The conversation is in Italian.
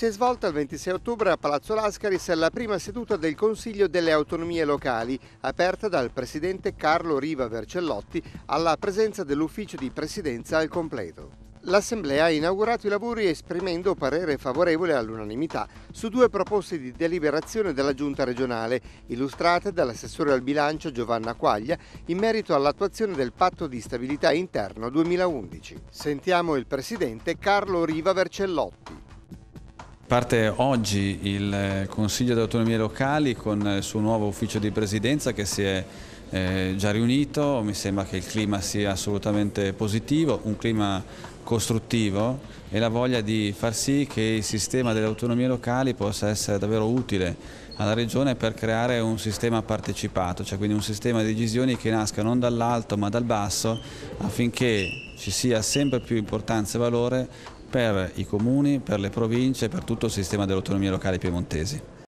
Si è svolta il 26 ottobre a Palazzo Lascaris la prima seduta del Consiglio delle Autonomie Locali, aperta dal presidente Carlo Riva Vercellotti alla presenza dell'ufficio di presidenza al completo. L'Assemblea ha inaugurato i lavori esprimendo parere favorevole all'unanimità su due proposte di deliberazione della Giunta regionale, illustrate dall'assessore al bilancio Giovanna Quaglia in merito all'attuazione del patto di stabilità interno 2011. Sentiamo il presidente Carlo Riva Vercellotti. Parte oggi il eh, Consiglio delle autonomie locali con il suo nuovo ufficio di presidenza che si è eh, già riunito, mi sembra che il clima sia assolutamente positivo, un clima costruttivo e la voglia di far sì che il sistema delle autonomie locali possa essere davvero utile alla Regione per creare un sistema partecipato, cioè quindi un sistema di decisioni che nasca non dall'alto ma dal basso affinché ci sia sempre più importanza e valore per i comuni, per le province, e per tutto il sistema delle autonomie locali piemontesi.